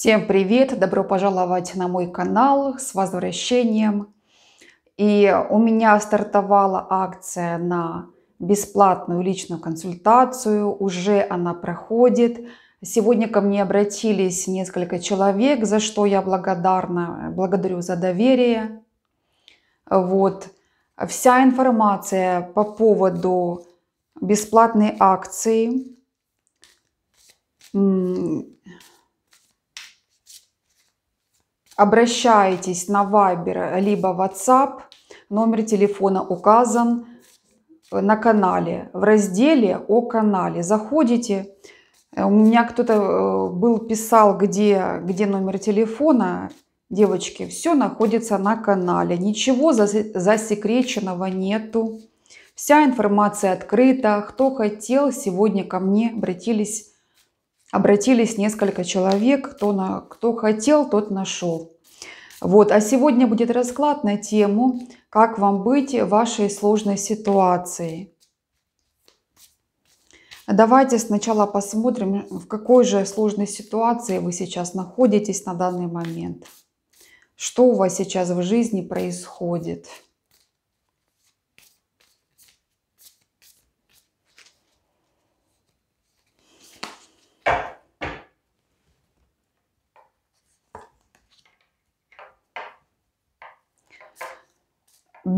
Всем привет! Добро пожаловать на мой канал с возвращением. И у меня стартовала акция на бесплатную личную консультацию. Уже она проходит. Сегодня ко мне обратились несколько человек, за что я благодарна. Благодарю за доверие. Вот. Вся информация по поводу бесплатной акции обращаетесь на Viber либо WhatsApp, номер телефона указан на канале, в разделе «О канале». Заходите. Э, у меня кто-то э, был, писал, где, где номер телефона. Девочки, все находится на канале. Ничего засекреченного нету. Вся информация открыта. Кто хотел, сегодня ко мне обратились обратились несколько человек, кто, на, кто хотел, тот нашел. Вот. А сегодня будет расклад на тему, как вам быть в вашей сложной ситуации. Давайте сначала посмотрим, в какой же сложной ситуации вы сейчас находитесь на данный момент. Что у вас сейчас в жизни происходит.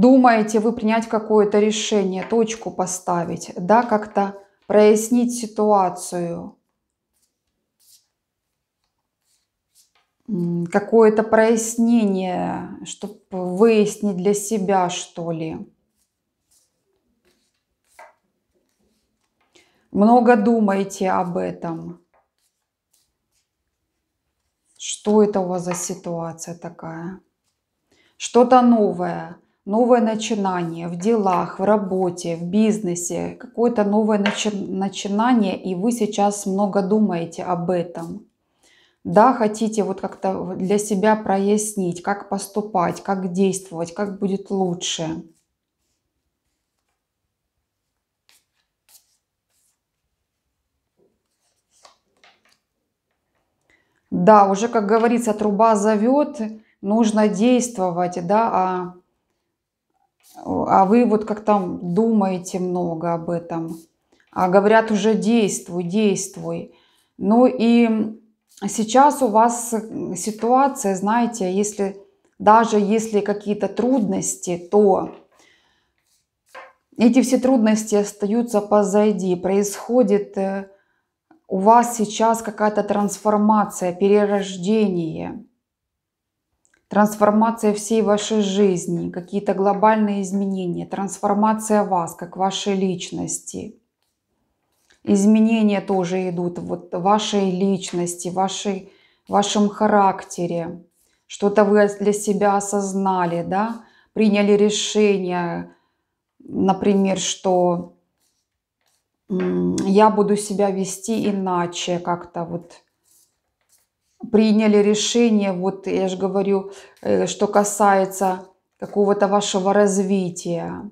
думаете вы принять какое-то решение, точку поставить, да, как-то прояснить ситуацию, какое-то прояснение, чтобы выяснить для себя, что ли. Много думаете об этом. Что это у вас за ситуация такая? Что-то новое – новое начинание в делах, в работе, в бизнесе, какое-то новое начи начинание, и вы сейчас много думаете об этом. Да, хотите вот как-то для себя прояснить, как поступать, как действовать, как будет лучше. Да, уже, как говорится, труба зовет, нужно действовать, да, а а вы вот как там думаете много об этом. А говорят уже действуй, действуй. Ну и сейчас у вас ситуация, знаете, если даже если какие-то трудности, то эти все трудности остаются позади. Происходит э, у вас сейчас какая-то трансформация, перерождение трансформация всей вашей жизни, какие-то глобальные изменения, трансформация вас, как вашей личности. Изменения тоже идут вот вашей личности, вашей, вашем характере. Что-то вы для себя осознали, да? приняли решение, например, что я буду себя вести иначе как-то вот приняли решение, вот я же говорю, э, что касается какого-то вашего развития.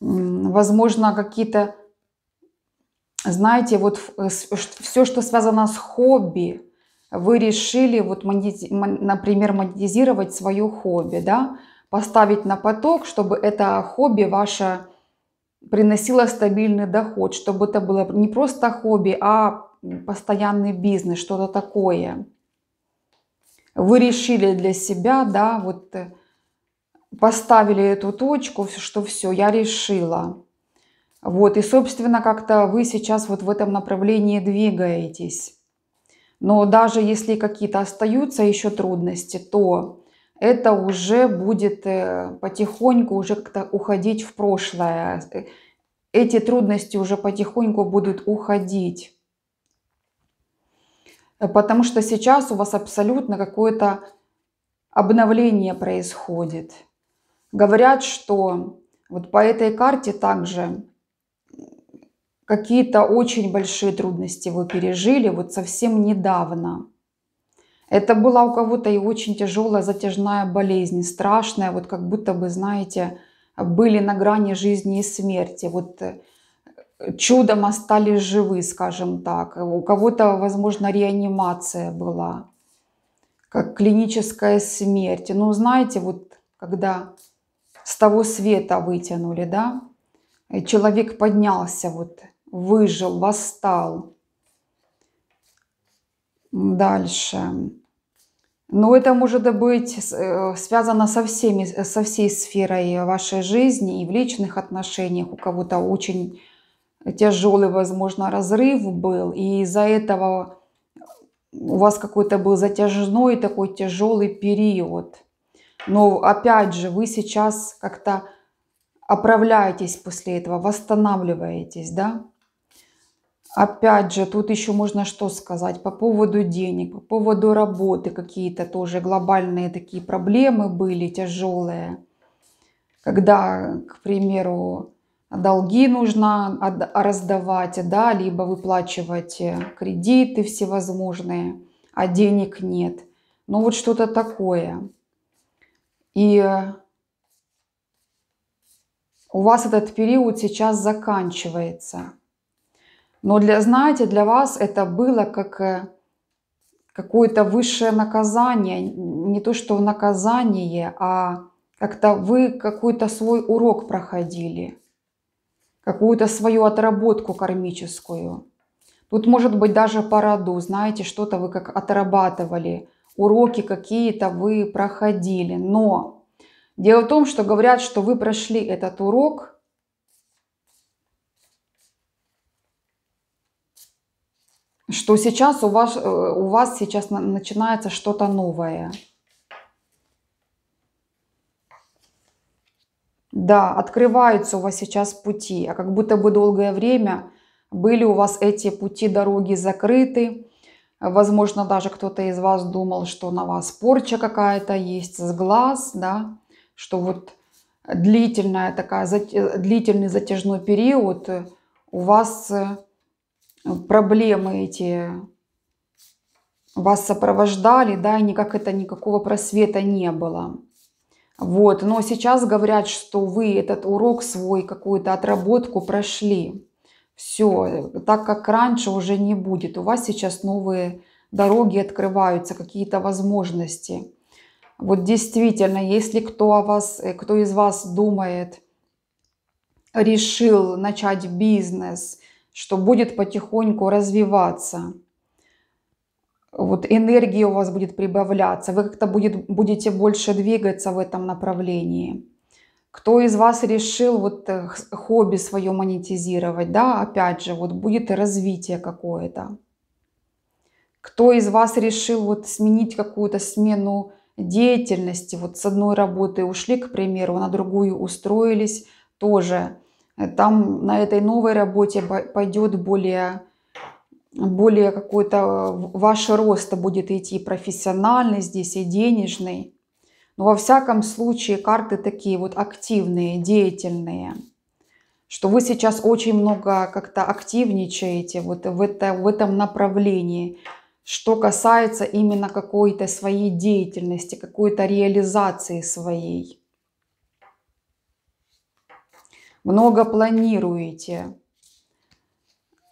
Возможно, какие-то, знаете, вот э, все, что связано с хобби, вы решили, вот, например, монетизировать свое хобби, да, поставить на поток, чтобы это хобби ваше приносило стабильный доход, чтобы это было не просто хобби, а постоянный бизнес, что-то такое. Вы решили для себя, да, вот э, поставили эту точку, что все, я решила. Вот, и, собственно, как-то вы сейчас вот в этом направлении двигаетесь. Но даже если какие-то остаются еще трудности, то это уже будет э, потихоньку уже как-то уходить в прошлое. Э, эти трудности уже потихоньку будут уходить. Э, потому что сейчас у вас абсолютно какое-то обновление происходит. Говорят, что вот по этой карте также какие-то очень большие трудности вы пережили вот совсем недавно. Это была у кого-то и очень тяжелая затяжная болезнь, страшная, вот как будто бы, знаете, были на грани жизни и смерти. Вот э, чудом остались живы, скажем так. У кого-то, возможно, реанимация была, как клиническая смерть. Ну, знаете, вот когда с того света вытянули, да, человек поднялся, вот, выжил, восстал. Дальше. Но ну, это может быть э, связано со, всеми, со всей сферой вашей жизни и в личных отношениях. У кого-то очень тяжелый, возможно, разрыв был, и из-за этого у вас какой-то был затяжной такой тяжелый период. Но опять же, вы сейчас как-то оправляетесь после этого, восстанавливаетесь, да? Опять же, тут еще можно что сказать по поводу денег, по поводу работы. Какие-то тоже глобальные такие проблемы были тяжелые. Когда, к примеру, долги нужно раздавать, да, либо выплачивать э, кредиты всевозможные, а денег нет. Ну вот что-то такое. И э, у вас этот период сейчас заканчивается. Но для, знаете, для вас это было как э, какое-то высшее наказание, не то что наказание, а как-то вы какой-то свой урок проходили – какую-то свою отработку кармическую. Тут может быть даже по роду, знаете, что-то вы как отрабатывали, уроки какие-то вы проходили. Но дело в том, что говорят, что вы прошли этот урок, что сейчас у вас, э, у вас сейчас начинается что-то новое – Да, открываются у вас сейчас пути, а как будто бы долгое время были у вас эти пути, дороги закрыты. Возможно, даже кто-то из вас думал, что на вас порча какая-то есть с глаз, да, что вот длительная такая, э, длительный затяжной период э, у вас э, проблемы эти вас сопровождали, да, и никак это никакого просвета не было. Вот. Но сейчас говорят, что вы этот урок свой, какую-то отработку прошли. Все, так как раньше уже не будет. У вас сейчас новые дороги открываются, какие-то возможности. Вот действительно, если кто, о вас, э, кто из вас думает, решил начать бизнес, что будет потихоньку развиваться – вот энергии у вас будет прибавляться, вы как-то будет, будете больше двигаться в этом направлении. Кто из вас решил вот э, хобби свое монетизировать, да, опять же, вот будет развитие какое-то. Кто из вас решил вот сменить какую-то смену деятельности, вот с одной работы ушли, к примеру, на другую устроились, тоже э, там на этой новой работе пойдет более более какой-то э, ваш рост будет идти профессиональный здесь и денежный. Но во всяком случае карты такие вот активные, деятельные, что вы сейчас очень много как-то активничаете вот в, это, в этом направлении, что касается именно какой-то своей деятельности, какой-то реализации своей. Много планируете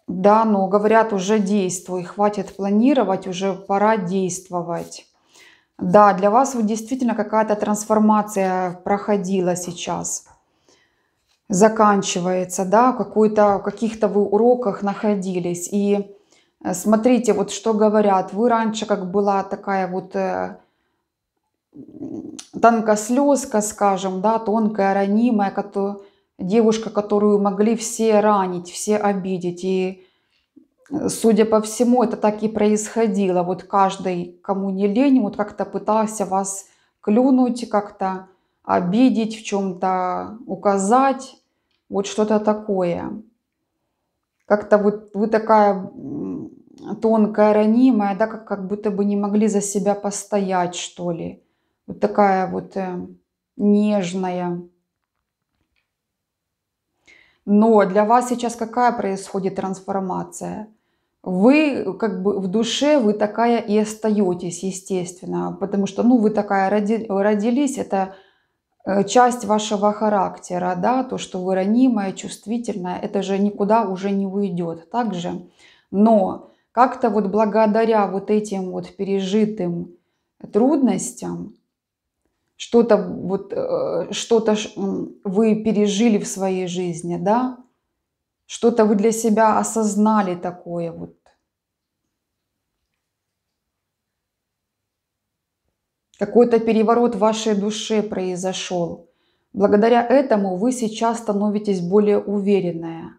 да, но говорят, уже действуй, хватит планировать, уже пора действовать. Да, для вас вот действительно какая-то трансформация проходила сейчас. Заканчивается, да, какой-то, каких-то вы уроках находились. И э, смотрите, вот что говорят. Вы раньше как была такая вот э, тонкослезка, скажем, да, тонкая, ранимая, которая девушка, которую могли все ранить, все обидеть. И, э, судя по всему, это так и происходило. Вот каждый, кому не лень, вот как-то пытался вас клюнуть, как-то обидеть, в чем-то указать, вот что-то такое. Как-то вот вы такая тонкая, ранимая, да, как, как будто бы не могли за себя постоять, что ли. Вот такая вот э, нежная. Но для вас сейчас какая происходит трансформация? Вы как бы в душе, вы такая и остаетесь, естественно, потому что, ну, вы такая роди, родились, это э, часть вашего характера, да, то, что вы ранимая, чувствительная, это же никуда уже не уйдет, также. Но как-то вот благодаря вот этим вот пережитым трудностям что-то вот, э, что-то вы пережили в своей жизни, да? Что-то вы для себя осознали такое вот. Какой-то переворот в вашей душе произошел. Благодаря этому вы сейчас становитесь более уверенная.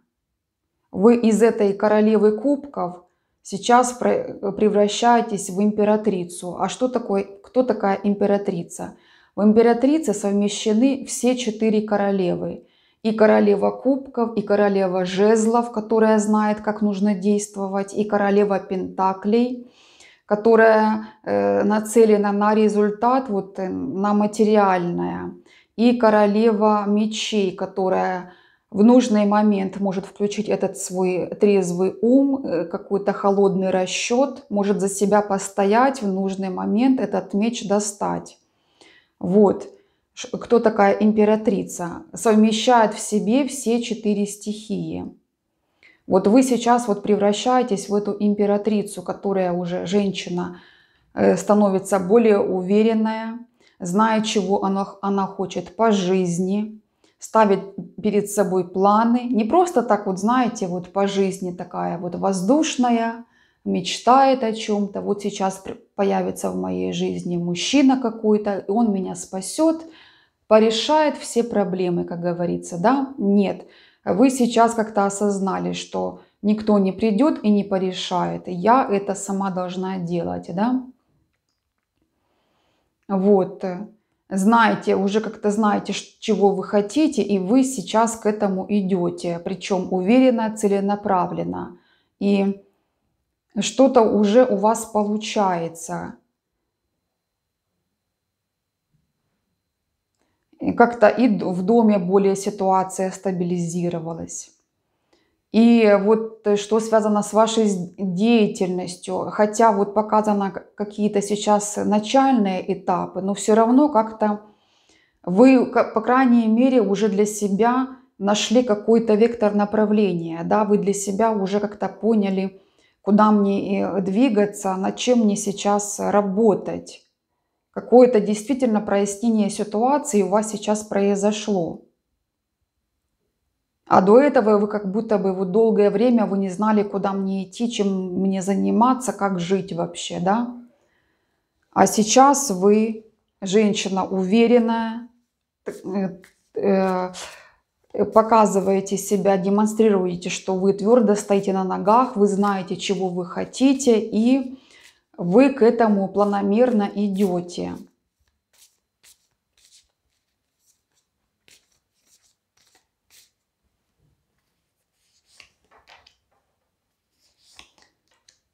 Вы из этой королевы кубков сейчас превращаетесь в императрицу. А что такое, кто такая императрица? В императрице совмещены все четыре королевы. И королева кубков, и королева жезлов, которая знает, как нужно действовать, и королева пентаклей, которая э, нацелена на результат, вот, э, на материальное. И королева мечей, которая в нужный момент может включить этот свой трезвый ум, э, какой-то холодный расчет, может за себя постоять, в нужный момент этот меч достать. Вот кто такая императрица, совмещает в себе все четыре стихии. Вот вы сейчас вот превращаетесь в эту императрицу, которая уже женщина э, становится более уверенная, знает, чего она, она хочет по жизни, ставит перед собой планы. Не просто так вот, знаете, вот по жизни такая вот воздушная – мечтает о чем-то, вот сейчас появится в моей жизни мужчина какой-то, и он меня спасет, порешает все проблемы, как говорится, да? Нет, вы сейчас как-то осознали, что никто не придет и не порешает, я это сама должна делать, да? Вот, знаете, уже как-то знаете, чего вы хотите, и вы сейчас к этому идете, причем уверенно, целенаправленно. И что-то уже у вас получается. Как-то и в доме более ситуация стабилизировалась. И вот э, что связано с вашей деятельностью, хотя вот показаны какие-то сейчас начальные этапы, но все равно как-то вы, по крайней мере, уже для себя нашли какой-то вектор направления, да, вы для себя уже как-то поняли, куда мне э, двигаться, над чем мне сейчас работать. Какое-то действительно прояснение ситуации у вас сейчас произошло. А до этого вы как будто бы вот долгое время вы не знали, куда мне идти, чем мне заниматься, как жить вообще, да? А сейчас вы женщина уверенная, э, э, Э, показываете себя, демонстрируете, что вы твердо стоите на ногах, вы знаете, чего вы хотите, и вы к этому планомерно идете.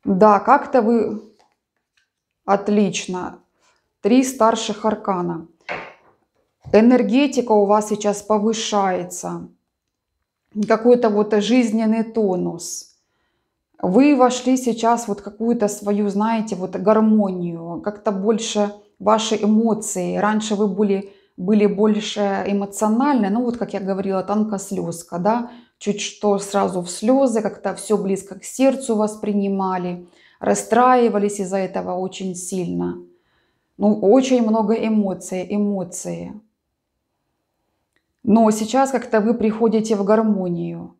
Да, как-то вы... Отлично. Три старших аркана энергетика у вас сейчас повышается, какой-то вот жизненный тонус. Вы вошли сейчас вот какую-то свою, знаете, вот гармонию, как-то больше ваши эмоции. Раньше вы были, были больше эмоциональны, ну вот, как я говорила, танка слезка, да, чуть что сразу в слезы, как-то все близко к сердцу воспринимали, расстраивались из-за этого очень сильно. Ну, очень много эмоций, эмоции. Но сейчас как-то вы приходите в гармонию.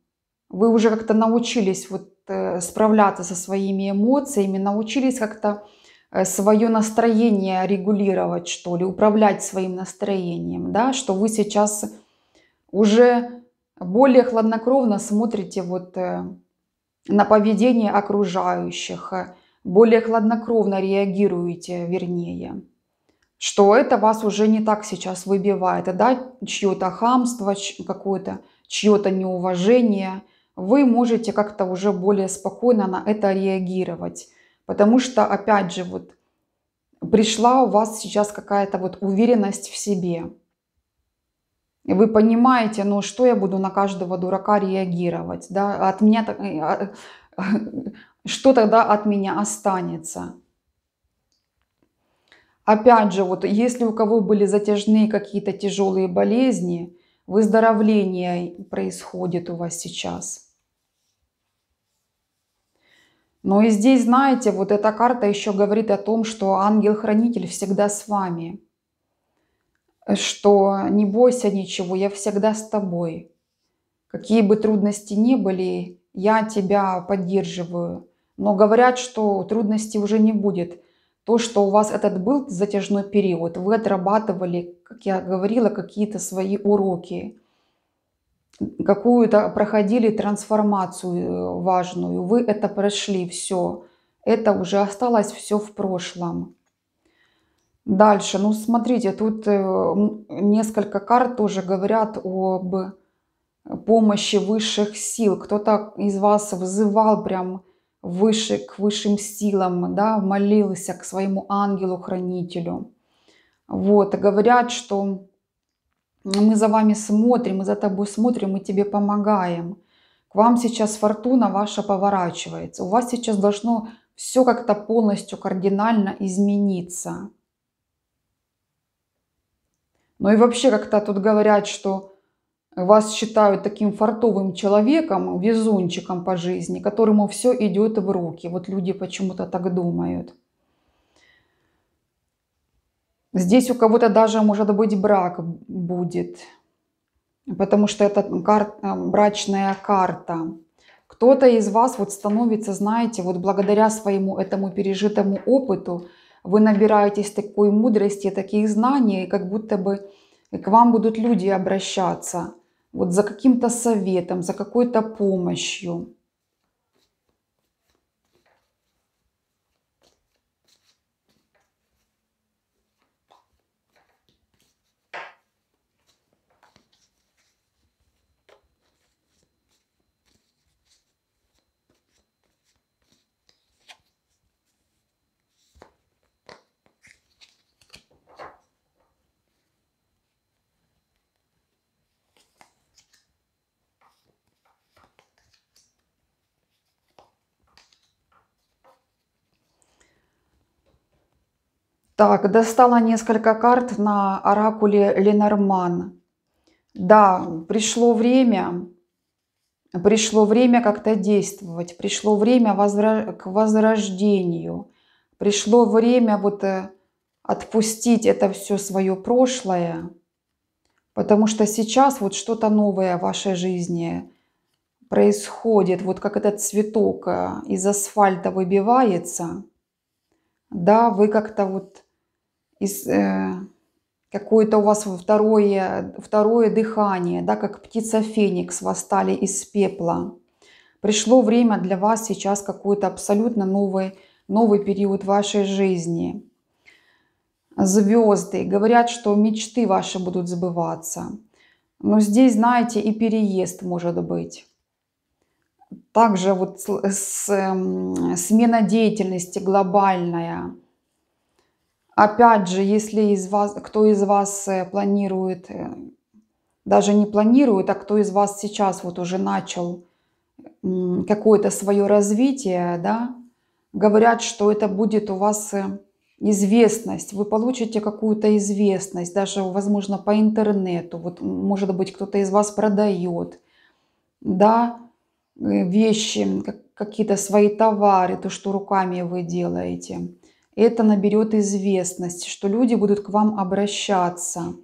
Вы уже как-то научились вот э, справляться со своими эмоциями, научились как-то э, свое настроение регулировать, что ли, управлять своим настроением, да, что вы сейчас уже более хладнокровно смотрите вот э, на поведение окружающих, более хладнокровно реагируете, вернее что это вас уже не так сейчас выбивает, да, чье-то хамство, какое-то, чье-то неуважение, вы можете как-то уже более спокойно на это реагировать. Потому что, опять же, вот пришла у вас сейчас какая-то вот уверенность в себе. И вы понимаете, ну что я буду на каждого дурака реагировать, да, от меня, э, а, что тогда от меня останется. Опять же, вот если у кого были затяжные какие-то тяжелые болезни, выздоровление происходит у вас сейчас. Но и здесь, знаете, вот эта карта еще говорит о том, что ангел-хранитель всегда с вами. Что не бойся ничего, я всегда с тобой. Какие бы трудности ни были, я тебя поддерживаю. Но говорят, что трудностей уже не будет – то, что у вас этот был затяжной период, вы отрабатывали, как я говорила, какие-то свои уроки, какую-то проходили трансформацию э, важную, вы это прошли, все, это уже осталось все в прошлом. Дальше, ну смотрите, тут э, несколько карт тоже говорят об помощи высших сил. Кто-то из вас вызывал прям выше, к высшим силам, да, молился к своему ангелу-хранителю. Вот, говорят, что мы за вами смотрим, мы за тобой смотрим, мы тебе помогаем. К вам сейчас фортуна ваша поворачивается. У вас сейчас должно все как-то полностью кардинально измениться. Ну и вообще как-то тут говорят, что вас считают таким фартовым человеком, везунчиком по жизни, которому все идет в руки. Вот люди почему-то так думают. Здесь у кого-то даже, может быть, брак будет, потому что это карта э, брачная карта. Кто-то из вас вот становится, знаете, вот благодаря своему этому пережитому опыту вы набираетесь такой мудрости, таких знаний, как будто бы к вам будут люди обращаться – вот за каким-то советом, за какой-то помощью. Так, достала несколько карт на оракуле Ленорман. Да, пришло время, пришло время как-то действовать, пришло время возра... к возрождению, пришло время вот э, отпустить это все свое прошлое, потому что сейчас вот что-то новое в вашей жизни происходит, вот как этот цветок э, из асфальта выбивается, да, вы как-то вот из, э, какое-то у вас второе, второе дыхание, да, как птица Феникс восстали из пепла. Пришло время для вас сейчас какой-то абсолютно новый, новый период вашей жизни. Звезды говорят, что мечты ваши будут сбываться. Но здесь, знаете, и переезд может быть. Также вот с, с, эм, смена деятельности глобальная – Опять же, если из вас, кто из вас э, планирует, э, даже не планирует, а кто из вас сейчас вот уже начал какое-то свое развитие, да, говорят, что это будет у вас э, известность, вы получите какую-то известность, даже, возможно, по интернету, вот, может быть, кто-то из вас продает, да, вещи, какие-то свои товары, то, что руками вы делаете – это наберет известность, что люди будут к вам обращаться,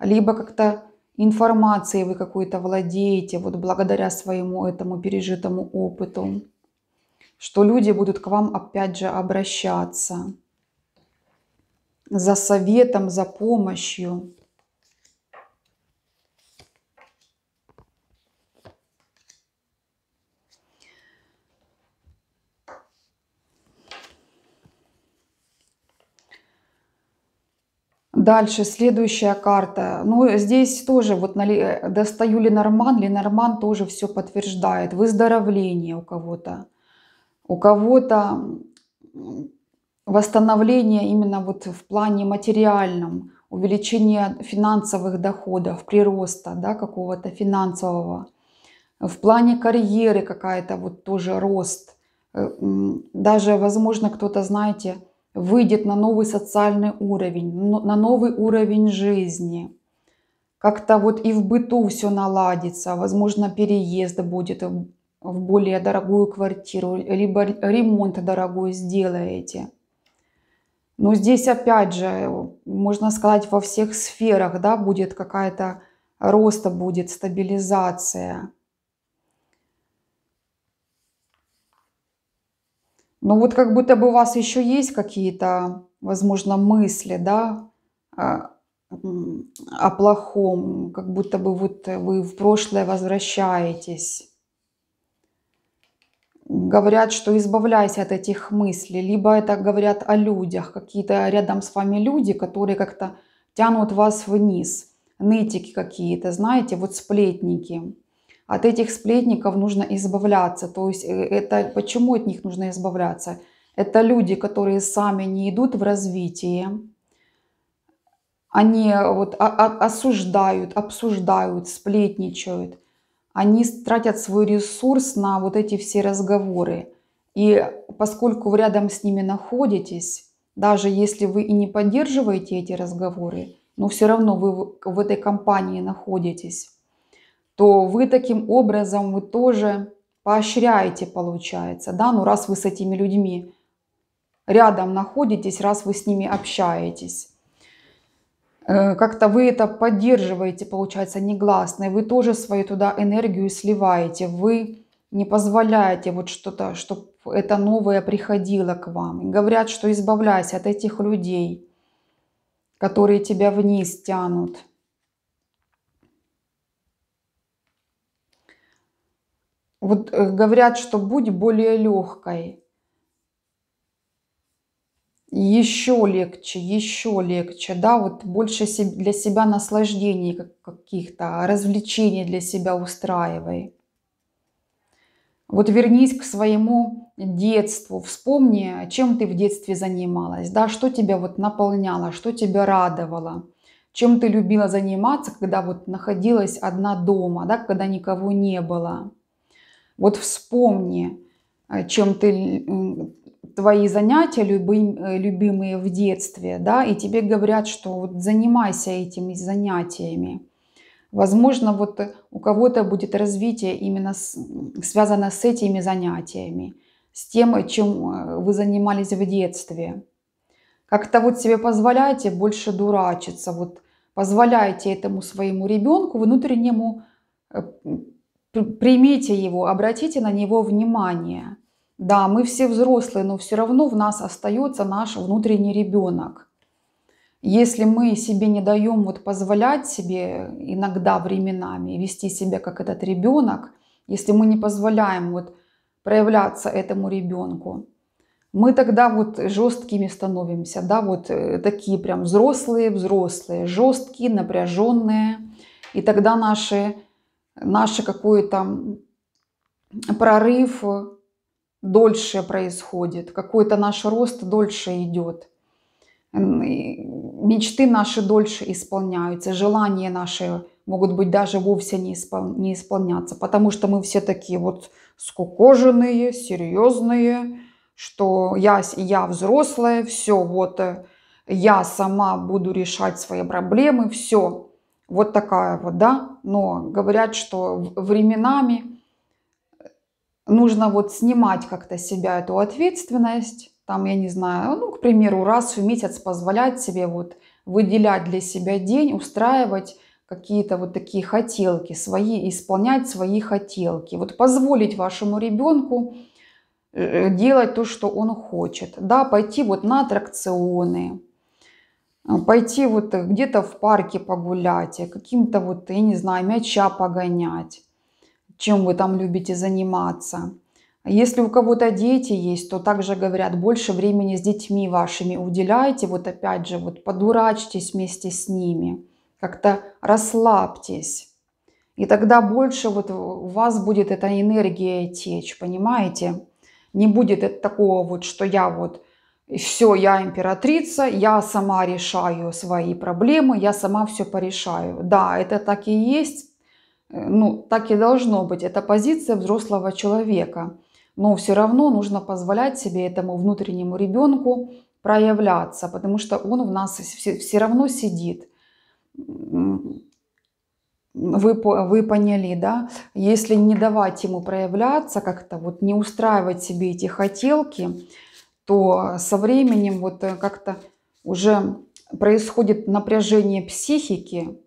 либо как-то информацией вы какой-то владеете, вот благодаря своему этому пережитому опыту, что люди будут к вам опять же обращаться за советом, за помощью. Дальше, следующая карта. Ну, здесь тоже вот э, достаю Ленорман. Ленорман тоже все подтверждает. Выздоровление у кого-то. У кого-то восстановление именно вот в плане материальном, увеличение финансовых доходов, прироста да, какого-то финансового. В плане карьеры какая-то вот тоже рост. Э, даже, возможно, кто-то, знаете, выйдет на новый социальный уровень, на новый уровень жизни. Как-то вот и в быту все наладится, возможно, переезд будет в более дорогую квартиру, либо ремонт дорогой сделаете. Но здесь опять же, можно сказать, во всех сферах да, будет какая-то роста, будет стабилизация – Ну вот как будто бы у вас еще есть какие-то, возможно, мысли, да, а, о плохом, как будто бы вот вы в прошлое возвращаетесь. Говорят, что избавляйся от этих мыслей. Либо это говорят о людях, какие-то рядом с вами люди, которые как-то тянут вас вниз. Нытики какие-то, знаете, вот сплетники. От этих сплетников нужно избавляться. То есть э, это, почему от них нужно избавляться? Это люди, которые сами не идут в развитие, они э, вот а, а, осуждают, обсуждают, сплетничают. Они тратят свой ресурс на вот эти все разговоры. И поскольку вы рядом с ними находитесь, даже если вы и не поддерживаете эти разговоры, но все равно вы в этой компании находитесь, то вы таким образом, вы тоже поощряете, получается, да, ну раз вы с этими людьми рядом находитесь, раз вы с ними общаетесь. Э, как-то вы это поддерживаете, получается, негласно, и вы тоже свою туда энергию сливаете, вы не позволяете вот что-то, чтобы это новое приходило к вам. говорят, что избавляйся от этих людей, которые тебя вниз тянут. Вот э, говорят, что будь более легкой. Еще легче, еще легче, да, вот больше для себя наслаждений каких-то, а развлечений для себя устраивай. Вот вернись к своему детству, вспомни, чем ты в детстве занималась, да, что тебя вот наполняло, что тебя радовало, чем ты любила заниматься, когда вот находилась одна дома, да, когда никого не было. Вот вспомни, э, чем ты твои занятия любим, э, любимые в детстве, да, и тебе говорят, что вот занимайся этими занятиями. Возможно, вот э, у кого-то будет развитие именно с, связано с этими занятиями, с тем, чем вы занимались в детстве. Как-то вот себе позволяйте больше дурачиться, вот позволяйте этому своему ребенку внутреннему Примите его, обратите на него внимание. Да, мы все взрослые, но все равно в нас остается наш внутренний ребенок. Если мы себе не даем вот позволять себе иногда временами вести себя как этот ребенок, если мы не позволяем вот проявляться этому ребенку, мы тогда вот жесткими становимся, да, вот э, такие прям взрослые, взрослые, жесткие, напряженные. И тогда наши наш какой-то прорыв дольше происходит, какой-то наш рост дольше идет, мечты наши дольше исполняются, желания наши могут быть даже вовсе не, испол... не исполняться, потому что мы все такие вот скукоженные, серьезные, что я, я взрослая, все, вот э, я сама буду решать свои проблемы, все вот такая вот, да, но говорят, что временами нужно вот снимать как-то себя эту ответственность, там, я не знаю, ну, к примеру, раз в месяц позволять себе вот выделять для себя день, устраивать какие-то вот такие хотелки свои, исполнять свои хотелки. Вот позволить вашему ребенку э, делать то, что он хочет. Да, пойти вот на аттракционы, а, пойти вот э, где-то в парке погулять, э, каким-то вот, я не знаю, мяча погонять, чем вы там любите заниматься. Если у кого-то дети есть, то также говорят, больше времени с детьми вашими уделяйте, вот опять же, вот подурачьтесь вместе с ними, как-то расслабьтесь. И тогда больше вот у вас будет эта энергия течь, понимаете? Не будет такого вот, что я вот все, я императрица, я сама решаю свои проблемы, я сама все порешаю. Да, это так и есть, э, ну, так и должно быть. Это позиция взрослого человека. Но все равно нужно позволять себе этому внутреннему ребенку проявляться, потому что он в нас все, равно сидит. Вы, вы поняли, да? Если не давать ему проявляться как-то, вот не устраивать себе эти хотелки, то со временем вот э, как-то уже происходит напряжение психики,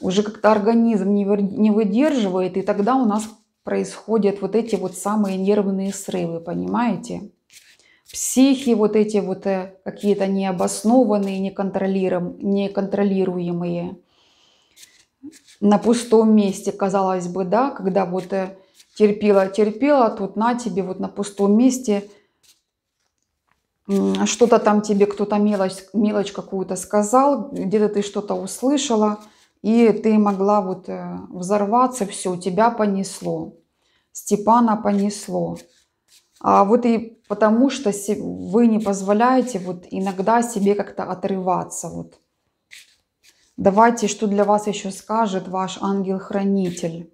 уже как-то организм не выдерживает, и тогда у нас происходят вот эти вот самые нервные срывы, понимаете? Психи вот эти вот э, какие-то необоснованные, неконтролируемые, на пустом месте, казалось бы, да, когда вот э, терпела, терпела, тут на тебе вот на пустом месте – а что-то там тебе кто-то мелочь, мелочь какую-то сказал, где-то ты что-то услышала, и ты могла вот э, взорваться, все, тебя понесло, Степана понесло. А вот и потому что вы не позволяете вот иногда себе как-то отрываться. Вот. Давайте, что для вас еще скажет ваш ангел-хранитель.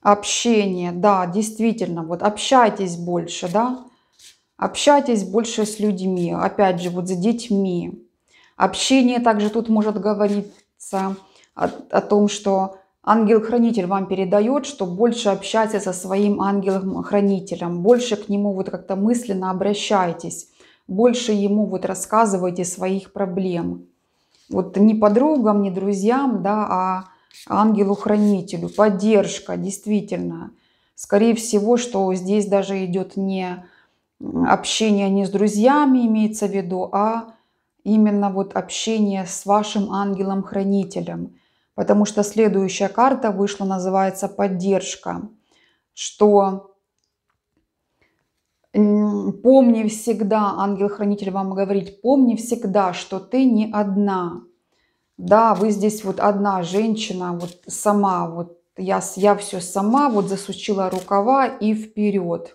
Общение, да, действительно, вот общайтесь больше, да. Общайтесь больше с людьми, опять же, вот с детьми. Общение также тут может говориться о, о том, что ангел-хранитель вам передает, что больше общайтесь со своим ангелом-хранителем, больше к нему вот как-то мысленно обращайтесь, больше ему вот рассказывайте своих проблем. Вот не подругам, не друзьям, да, а ангелу-хранителю, поддержка, действительно. Скорее всего, что здесь даже идет не общение не с друзьями, имеется в виду, а именно вот общение с вашим ангелом-хранителем. Потому что следующая карта вышла, называется «Поддержка», что помни всегда, ангел-хранитель вам говорит, помни всегда, что ты не одна, да, вы здесь вот одна женщина, вот сама, вот я, я все сама, вот засучила рукава и вперед.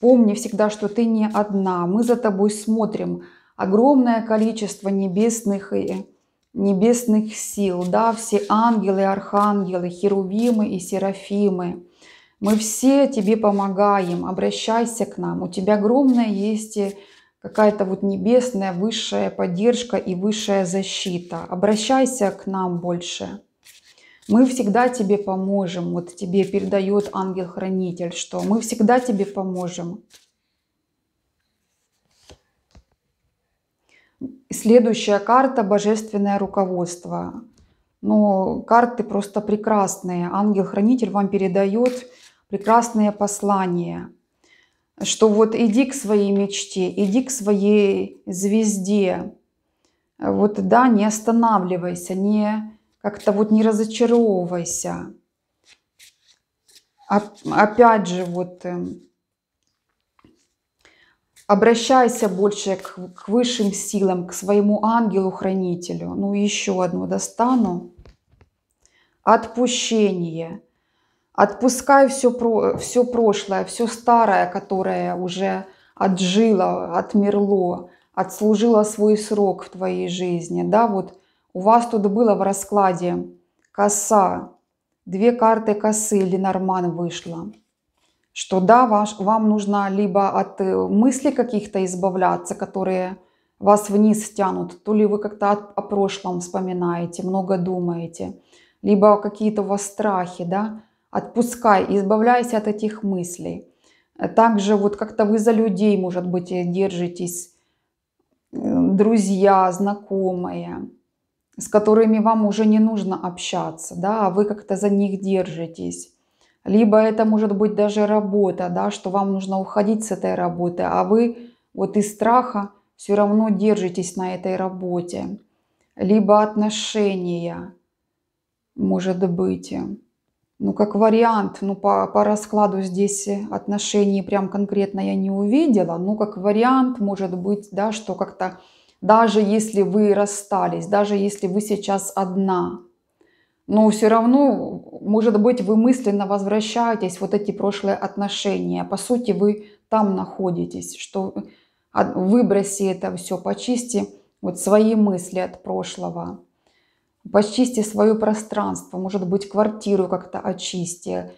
Помни всегда, что ты не одна, мы за тобой смотрим. Огромное количество небесных и небесных сил, да, все ангелы, архангелы, херувимы и серафимы. Мы все тебе помогаем, обращайся к нам. У тебя огромное есть какая-то вот небесная высшая поддержка и высшая защита. Обращайся к нам больше. Мы всегда тебе поможем. Вот тебе передает ангел-хранитель, что мы всегда тебе поможем. Следующая карта – божественное руководство. Но карты просто прекрасные. Ангел-хранитель вам передает прекрасные послания – что вот иди к своей мечте, иди к своей звезде. Вот да, не останавливайся, не как-то вот не разочаровывайся. Опять же, вот эм, обращайся больше к, к высшим силам, к своему ангелу-хранителю. Ну, еще одну достану. Отпущение – Отпускай все, все прошлое, все старое, которое уже отжило, отмерло, отслужило свой срок в твоей жизни. Да, вот у вас тут было в раскладе коса, две карты косы, норман вышла. Что да, ваш, вам нужно либо от э, мыслей каких-то избавляться, которые вас вниз тянут, то ли вы как-то о прошлом вспоминаете, много думаете, либо какие-то у вас страхи, да, Отпускай, избавляйся от этих мыслей. Также вот как-то вы за людей, может быть, держитесь, друзья, знакомые, с которыми вам уже не нужно общаться, да, а вы как-то за них держитесь. Либо это может быть даже работа, да, что вам нужно уходить с этой работы, а вы вот из страха все равно держитесь на этой работе. Либо отношения, может быть ну, как вариант, ну, по, по раскладу здесь отношений прям конкретно я не увидела, но как вариант может быть, да, что как-то даже если вы расстались, даже если вы сейчас одна, но все равно, может быть, вы мысленно возвращаетесь вот эти прошлые отношения. По сути, вы там находитесь, что выброси это все, почисти вот свои мысли от прошлого. Почисти свое пространство, может быть, квартиру как-то очисти,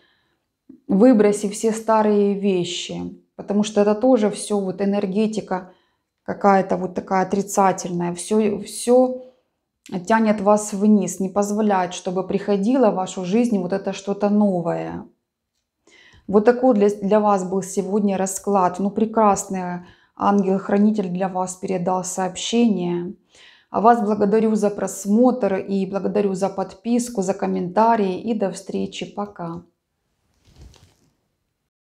выброси все старые вещи, потому что это тоже все вот энергетика какая-то вот такая отрицательная, все, все тянет вас вниз, не позволяет, чтобы приходило в вашу жизнь вот это что-то новое. Вот такой для, для вас был сегодня расклад. Ну, прекрасный ангел-хранитель для вас передал сообщение. А вас благодарю за просмотр и благодарю за подписку, за комментарии и до встречи. Пока.